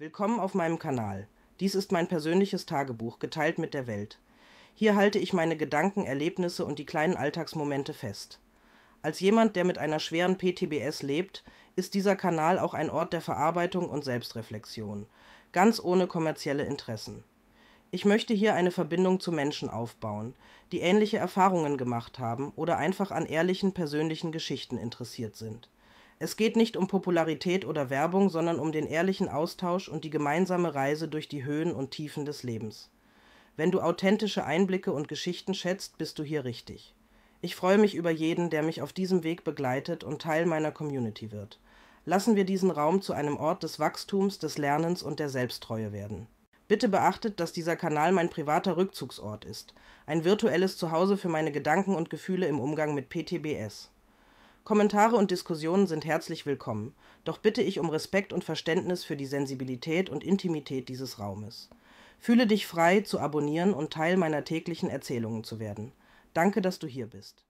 Willkommen auf meinem Kanal. Dies ist mein persönliches Tagebuch, geteilt mit der Welt. Hier halte ich meine Gedanken, Erlebnisse und die kleinen Alltagsmomente fest. Als jemand, der mit einer schweren PTBS lebt, ist dieser Kanal auch ein Ort der Verarbeitung und Selbstreflexion, ganz ohne kommerzielle Interessen. Ich möchte hier eine Verbindung zu Menschen aufbauen, die ähnliche Erfahrungen gemacht haben oder einfach an ehrlichen persönlichen Geschichten interessiert sind. Es geht nicht um Popularität oder Werbung, sondern um den ehrlichen Austausch und die gemeinsame Reise durch die Höhen und Tiefen des Lebens. Wenn du authentische Einblicke und Geschichten schätzt, bist du hier richtig. Ich freue mich über jeden, der mich auf diesem Weg begleitet und Teil meiner Community wird. Lassen wir diesen Raum zu einem Ort des Wachstums, des Lernens und der Selbsttreue werden. Bitte beachtet, dass dieser Kanal mein privater Rückzugsort ist, ein virtuelles Zuhause für meine Gedanken und Gefühle im Umgang mit PTBS. Kommentare und Diskussionen sind herzlich willkommen, doch bitte ich um Respekt und Verständnis für die Sensibilität und Intimität dieses Raumes. Fühle dich frei zu abonnieren und Teil meiner täglichen Erzählungen zu werden. Danke, dass du hier bist.